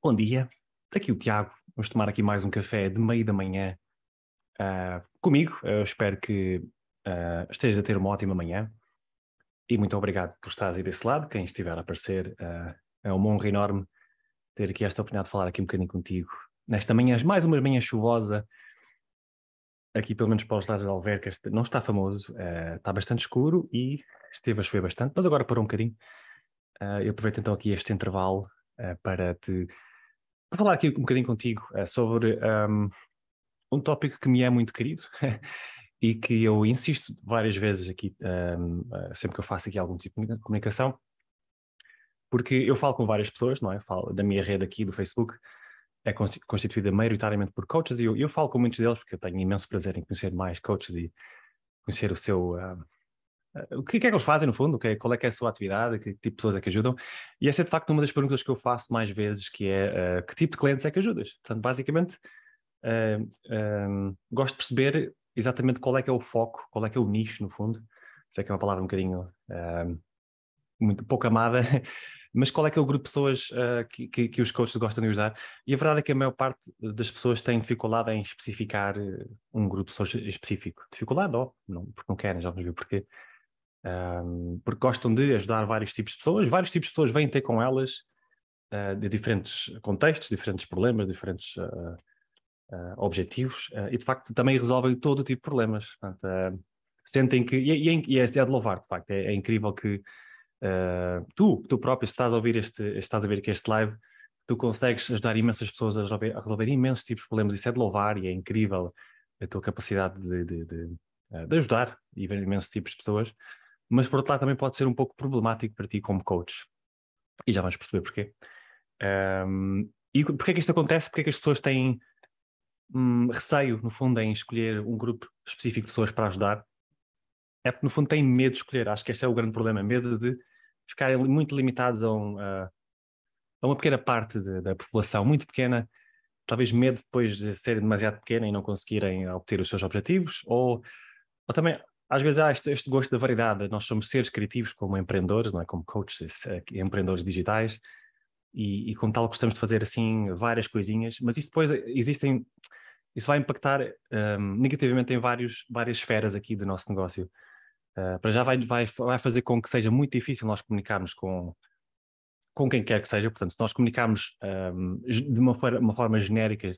Bom dia, tá aqui o Tiago. Vamos tomar aqui mais um café de meio da manhã uh, comigo. Eu espero que uh, ah, estejas a ter uma ótima manhã. E muito obrigado por estar aí desse lado. Quem estiver a aparecer, uh, é uma honra enorme ter aqui esta oportunidade de falar aqui um bocadinho contigo. Nesta manhã, mais uma manhã chuvosa, aqui pelo menos para os lados da Alverca, não está famoso, uh, está bastante escuro e esteve a chover bastante, mas agora parou um bocadinho. Uh, eu aproveito então aqui este intervalo uh, para te para falar aqui um bocadinho contigo eh, sobre um, ehm, um, tópico que me é muito querido e que eu insisto várias vezes aqui, um, ehm, eh, sempre que eu faço aqui algum tipo de comunicação, porque eu falo com várias pessoas, não é? Falo da minha rede aqui do Facebook, é constituída maioritariamente por coaches e eu, eu falo com muitos deles porque eu tenho imenso prazer em conhecer mais coaches e conhecer o seu, uh, eh, o que é que eles fazem no fundo, que é, qual é que é a sua atividade, que tipo de pessoas é que ajudam. E essa é de facto uma das perguntas que eu faço mais vezes, que é uh, que tipo de clientes é que ajudas? Portanto, basicamente, uh, uh, gosto de perceber exatamente qual é que é o foco, qual é que é o nicho no fundo. Sei que é uma palavra um bocadinho ehm, muito pouco amada, mas qual é que é o grupo de pessoas que, que, que, os coaches gostam de ajudar? E a verdade é que a maior parte das pessoas tem dificuldade em especificar um grupo de pessoas específico. Dificuldade, ó, oh, não, porque não querem, já vamos ver porquê um, porque gostam de ajudar vários tipos de pessoas, vários tipos de pessoas vêm ter com elas uh, de diferentes contextos, diferentes problemas, diferentes uh, uh, objetivos, e de facto também resolvem todo tipo de problemas. Portanto, sentem que, e, e, é e, é, é, de louvar, de facto, é, é incrível que tu, tu próprio, se estás a ouvir este, estás a ver aqui este live, tu consegues ajudar imensas pessoas a resolver, a resolver imensos tipos de problemas, isso é de louvar e é incrível a tua capacidade de, de, de, de ajudar imensos tipos de pessoas mas por outro lado também pode ser um pouco problemático para ti como coach. E já vais perceber porquê. Um, e porquê é que isto acontece? Porquê é que as pessoas têm hum, receio, no fundo, em escolher um grupo específico de pessoas para ajudar? É porque, no fundo, têm medo de escolher. Acho que este é o grande problema. Medo de ficarem muito limitados a, um, a uma pequena parte de, da população, muito pequena. Talvez medo depois de serem demasiado pequena e não conseguirem obter os seus objetivos. Ou, ou também às vezes há ah, este, este, gosto da variedade. Nós somos seres criativos como empreendedores, não é? Como coaches, eh, empreendedores digitais. E, e como tal gostamos de fazer assim várias coisinhas, mas isso depois eh, existem isso vai impactar um, ehm, negativamente em vários, várias esferas aqui do nosso negócio. Uh, para já vai, vai, vai, fazer com que seja muito difícil nós comunicarmos com, com quem quer que seja. Portanto, se nós comunicarmos um, ehm, de uma, uma, forma genérica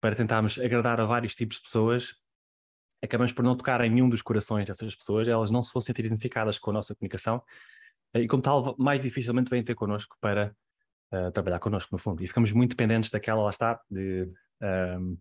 para tentarmos agradar a vários tipos de pessoas, acabamos por não tocar em nenhum dos corações dessas pessoas, elas não se vão sentir identificadas com a nossa comunicação eh, e, como tal, mais dificilmente vêm ter connosco para uh, trabalhar connosco, no fundo. E ficamos muito dependentes daquela, lá está, de, um, ehm,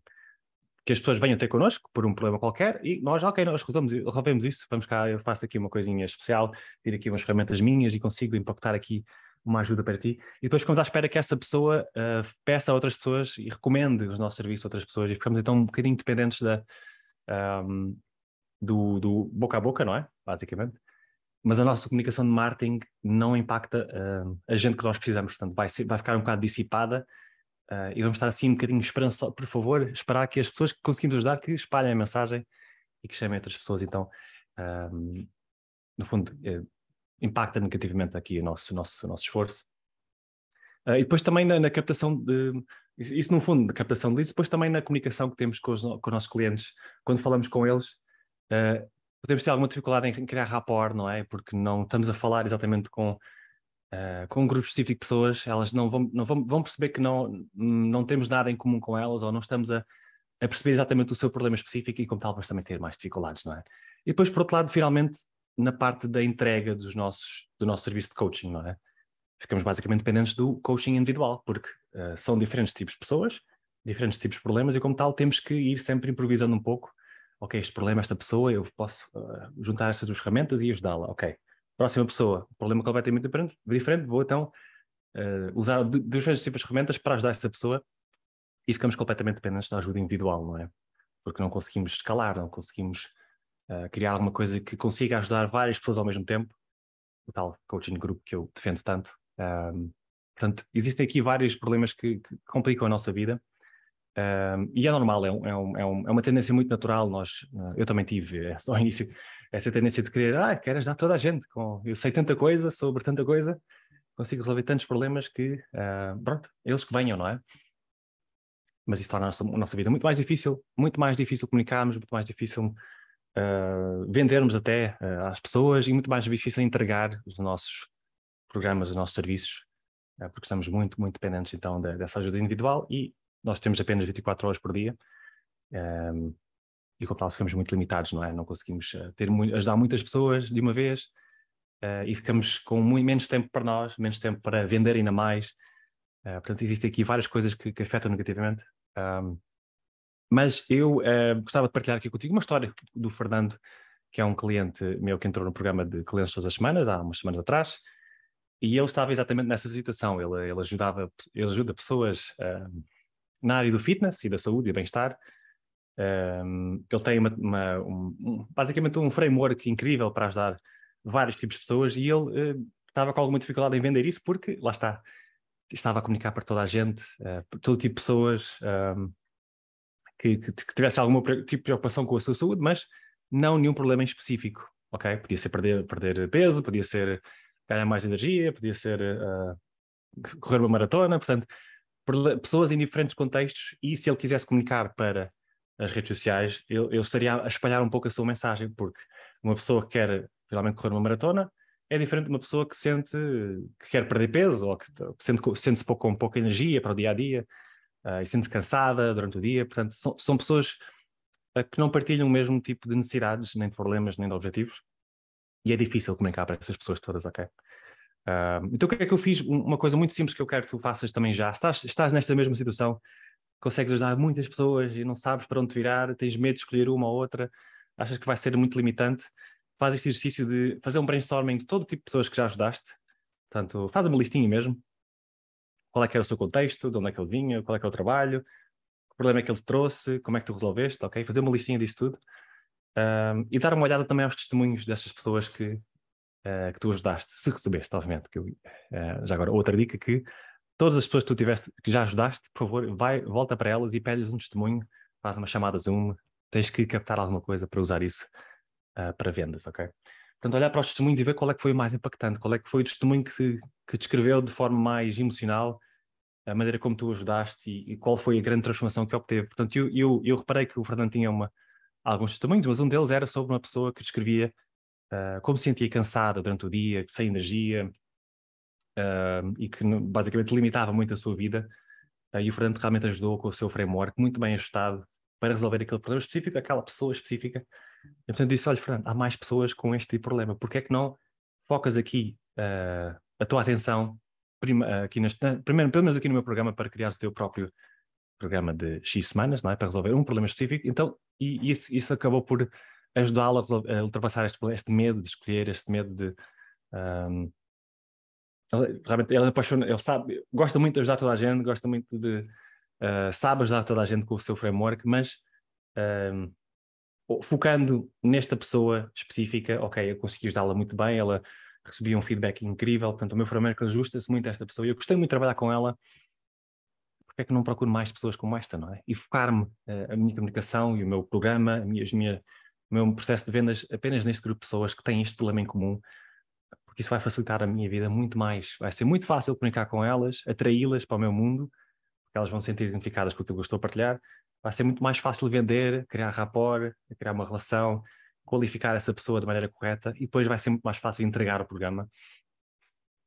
que as pessoas venham ter connosco por um problema qualquer e nós, ok, nós resolvemos, resolvemos isso, vamos cá, eu faço aqui uma coisinha especial, tiro aqui umas ferramentas minhas e consigo impactar aqui uma ajuda para ti. E depois ficamos à espera que essa pessoa uh, peça a outras pessoas e recomende os nossos serviços a outras pessoas e ficamos então um bocadinho dependentes da um, do, do, boca a boca, não é? Basicamente. Mas a nossa comunicação de marketing não impacta a gente que nós precisamos, portanto, vai, ser, vai ficar um bocado dissipada uh, e vamos estar assim um bocadinho esperando, Por favor, esperar que as pessoas que conseguimos ajudar que espalhem a mensagem e que chamem outras pessoas. Então, um, no fundo, eh, impacta negativamente aqui o nosso, nosso, nosso esforço Uh, e depois também na, na, captação de. Isso, no fundo, na captação de leads, depois também na comunicação que temos com os, com os nossos clientes. Quando falamos com eles, uh, podemos ter alguma dificuldade em criar rapport, não é? Porque não estamos a falar exatamente com, uh, com um grupo específico de pessoas, elas não vão, não vão, vão perceber que não, não temos nada em comum com elas ou não estamos a, a perceber exatamente o seu problema específico e, como tal, vamos também ter mais dificuldades, não é? E depois, por outro lado, finalmente, na parte da entrega dos nossos, do nosso serviço de coaching, não é? ficamos basicamente dependentes do coaching individual, porque uh, são diferentes tipos de pessoas, diferentes tipos de problemas e, como tal, temos que ir sempre improvisando um pouco. Ok, este problema, esta pessoa, eu posso uh, juntar estas duas ferramentas e ajudá-la. Ok, próxima pessoa, problema é completamente diferente, diferente vou então uh, usar diferentes tipos de ferramentas para ajudar esta pessoa e ficamos completamente dependentes da ajuda individual, não é? Porque não conseguimos escalar, não conseguimos uh, criar alguma coisa que consiga ajudar várias pessoas ao mesmo tempo, o tal coaching grupo que eu defendo tanto. Um, portanto, existem aqui vários problemas que, que complicam a nossa vida. Um, e é normal, é, é, um, é, um, é, uma tendência muito natural. Nós, ah, eu também tive é, ao início essa tendência de querer, ah, quero ajudar toda a gente. Com, eu sei tanta coisa sobre tanta coisa, consigo resolver tantos problemas que, uh, pronto, eles que venham, não é? Mas isso torna a nossa, a nossa vida muito mais difícil, muito mais difícil comunicarmos, muito mais difícil uh, vendermos até uh, às pessoas e muito mais difícil entregar os nossos programas, os nossos serviços, eh, porque estamos muito, muito dependentes então dessa ajuda individual e nós temos apenas 24 horas por dia ehm, e com tal ficamos muito limitados, não é? Não conseguimos eh, ter, ajudar muitas pessoas de uma vez eh, e ficamos com muito menos tempo para nós, menos tempo para vender ainda mais. portanto, existem aqui várias coisas que, que afetam negativamente. Ehm, mas eu gostava de partilhar aqui contigo uma história do Fernando, que é um cliente meu que entrou no programa de clientes todas as semanas, há umas semanas atrás, e eu estava exatamente nessa situação. Ele, ele ajudava, ele ajuda pessoas uh, na área do fitness e da saúde e bem-estar. Uh, ele tem uma, uma, um, basicamente um framework incrível para ajudar vários tipos de pessoas e ele uh, estava com alguma dificuldade em vender isso porque, lá está, estava a comunicar para toda a gente, uh, todo tipo de pessoas que, que, que, tivesse algum tipo de preocupação com a sua saúde, mas não nenhum problema em específico, ok? Podia ser perder, perder peso, podia ser ganhar mais energia, podia ser uh, correr uma maratona, portanto, pessoas em diferentes contextos e se ele quisesse comunicar para as redes sociais, eu, eu estaria a espalhar um pouco a sua mensagem, porque uma pessoa que quer finalmente correr uma maratona é diferente de uma pessoa que sente que quer perder peso ou que sente, sente-se pouco, com pouca energia para o dia a dia eh, e sente-se cansada durante o dia. Portanto, são, são pessoas que não partilham o mesmo tipo de necessidades, nem de problemas, nem de objetivos. E é difícil comunicar para essas pessoas todas, ok? Uh, então o que é que eu fiz? Uma coisa muito simples que eu quero que tu faças também já. Estás, estás nesta mesma situação, consegues ajudar muitas pessoas e não sabes para onde virar, tens medo de escolher uma ou outra, achas que vai ser muito limitante. Faz este exercício de fazer um brainstorming de todo tipo de pessoas que já ajudaste. Portanto, faz uma listinha mesmo. Qual é que era o seu contexto, de onde é que ele vinha, qual é que é o trabalho, que problema é que ele trouxe, como é que tu resolveste, ok? Fazer uma listinha disso tudo. Um, e dar uma olhada também aos testemunhos dessas pessoas que, uh, que tu ajudaste, se recebeste, obviamente. Que eu, uh, já agora, outra dica que todas as pessoas que tu tiveste, que já ajudaste, por favor, vai, volta para elas e pede-lhes um testemunho, faz uma chamada Zoom, tens que captar alguma coisa para usar isso uh, para vendas, ok? Portanto, olhar para os testemunhos e ver qual é que foi o mais impactante, qual é que foi o testemunho que, que descreveu de forma mais emocional a maneira como tu ajudaste e, e qual foi a grande transformação que obteve. Portanto, eu, eu, eu reparei que o Fernando tinha uma, alguns testemunhos, mas um deles era sobre uma pessoa que descrevia uh, como se sentia cansada durante o dia, sem energia, uh, e que basicamente limitava muito a sua vida. Uh, e o Fernando realmente ajudou com o seu framework muito bem ajustado para resolver aquele problema específico, aquela pessoa específica. E, portanto, disse: Olha, Fernando, há mais pessoas com este tipo de problema, porque é que não focas aqui a tua atenção, prima, aqui neste, primeiro, pelo menos aqui no meu programa, para criar o teu próprio programa de X semanas, não é? Para resolver um problema específico. Então, e isso, isso acabou por ajudá-la a, ultrapassar este, este, medo de escolher, este medo de. Um, ela, realmente, ela apaixona, ele sabe, gosta muito de ajudar toda a gente, gosta muito de. Uh, sabe ajudar toda a gente com o seu framework, mas. focando nesta pessoa específica, ok, eu consegui ajudá-la muito bem, ela recebia um feedback incrível, portanto, o meu framework ajusta-se muito a esta pessoa. Eu gostei muito de trabalhar com ela, porque é que não procuro mais pessoas como esta, não é? E focar-me uh, a minha comunicação e o meu programa, a minha, minha, o meu processo de vendas apenas neste grupo de pessoas que têm este problema em comum, porque isso vai facilitar a minha vida muito mais. Vai ser muito fácil comunicar com elas, atraí-las para o meu mundo, porque elas vão se sentir identificadas com aquilo que eu estou a partilhar. Vai ser muito mais fácil vender, criar rapport, criar uma relação, qualificar essa pessoa de maneira correta e depois vai ser muito mais fácil entregar o programa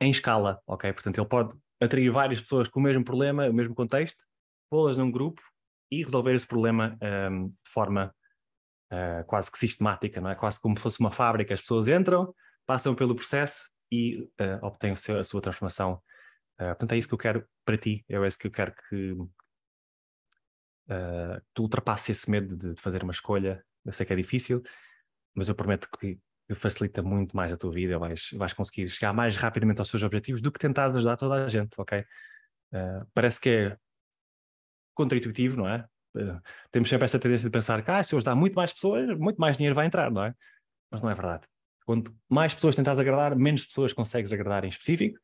em escala, ok? Portanto, ele pode atrair várias pessoas com o mesmo problema, o mesmo contexto, pô-las num grupo e resolver esse problema um, de forma uh, quase que sistemática, não é? Quase como fosse uma fábrica. As pessoas entram, passam pelo processo e uh, obtêm seu, a sua transformação. Uh, portanto, é isso que eu quero para ti, é isso que eu quero que uh, tu ultrapasses esse medo de, de, fazer uma escolha. Eu sei que é difícil, mas eu prometo que facilita muito mais a tua vida, vais, vais conseguir chegar mais rapidamente aos seus objetivos do que tentar ajudar toda a gente, ok? Uh, parece que é contraintuitivo, não é? Uh, temos sempre esta tendência de pensar que ah, se eu ajudar muito mais pessoas, muito mais dinheiro vai entrar, não é? Mas não é verdade. Quanto mais pessoas tentas agradar, menos pessoas consegues agradar em específico.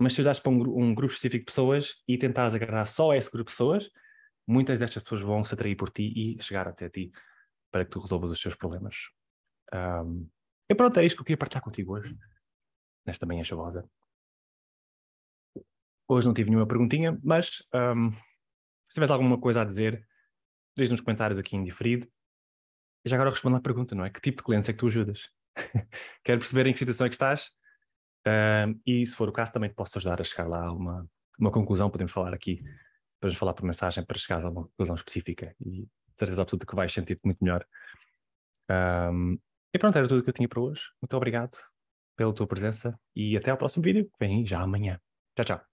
Mas se ajudares para um, um grupo específico de pessoas e tentares agradar só a esse grupo de pessoas, muitas destas pessoas vão se atrair por ti e chegar até ti para que tu resolvas os seus problemas. Um, e pronto, é isto que eu queria partilhar contigo hoje, nesta manhã chavosa. Hoje não tive nenhuma perguntinha, mas um, se tiveres alguma coisa a dizer, diz nos comentários aqui em diferido. E já agora respondo à pergunta, não é? Que tipo de clientes é que tu ajudas? Quero perceber em que situação é que estás um, e, se for o caso, também te posso ajudar a chegar lá a uma, uma conclusão. Podemos falar aqui, podemos falar por mensagem para chegar a uma conclusão específica e de certeza absoluta que vais sentir-te muito melhor um, e pronto, era tudo que eu tinha para hoje. Muito obrigado pela tua presença e até ao próximo vídeo, que vem já amanhã. Tchau, tchau.